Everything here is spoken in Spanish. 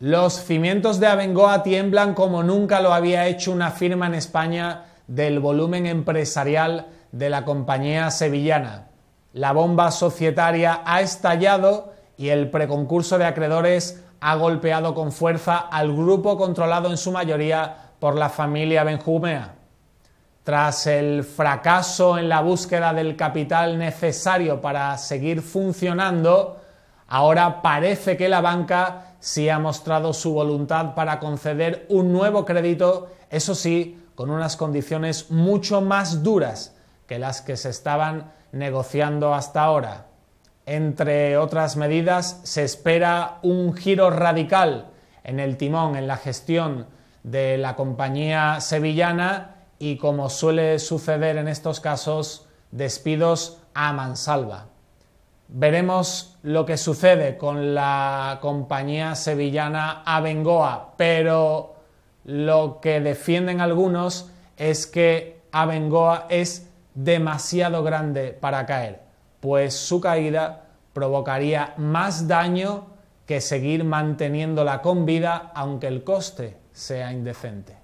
Los cimientos de Abengoa tiemblan como nunca lo había hecho una firma en España del volumen empresarial de la compañía sevillana. La bomba societaria ha estallado y el preconcurso de acreedores ha golpeado con fuerza al grupo controlado en su mayoría por la familia Benjumea. Tras el fracaso en la búsqueda del capital necesario para seguir funcionando, Ahora parece que la banca sí ha mostrado su voluntad para conceder un nuevo crédito, eso sí, con unas condiciones mucho más duras que las que se estaban negociando hasta ahora. Entre otras medidas, se espera un giro radical en el timón, en la gestión de la compañía sevillana y, como suele suceder en estos casos, despidos a mansalva. Veremos lo que sucede con la compañía sevillana Abengoa, pero lo que defienden algunos es que Abengoa es demasiado grande para caer, pues su caída provocaría más daño que seguir manteniéndola con vida aunque el coste sea indecente.